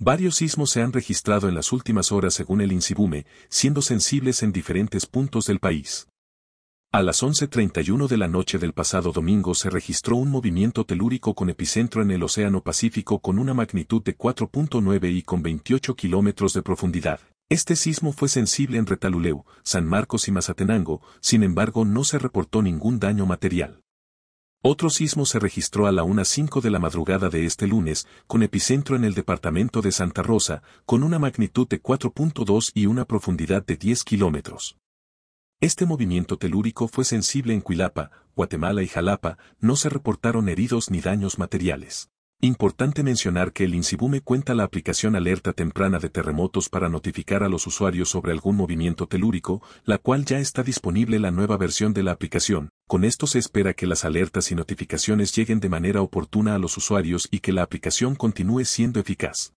Varios sismos se han registrado en las últimas horas según el INSIBUME, siendo sensibles en diferentes puntos del país. A las 11.31 de la noche del pasado domingo se registró un movimiento telúrico con epicentro en el Océano Pacífico con una magnitud de 4.9 y con 28 kilómetros de profundidad. Este sismo fue sensible en Retaluleu, San Marcos y Mazatenango, sin embargo no se reportó ningún daño material. Otro sismo se registró a la 1.05 de la madrugada de este lunes, con epicentro en el departamento de Santa Rosa, con una magnitud de 4.2 y una profundidad de 10 kilómetros. Este movimiento telúrico fue sensible en Cuilapa, Guatemala y Jalapa, no se reportaron heridos ni daños materiales. Importante mencionar que el INSIBUME cuenta la aplicación alerta temprana de terremotos para notificar a los usuarios sobre algún movimiento telúrico, la cual ya está disponible la nueva versión de la aplicación, con esto se espera que las alertas y notificaciones lleguen de manera oportuna a los usuarios y que la aplicación continúe siendo eficaz.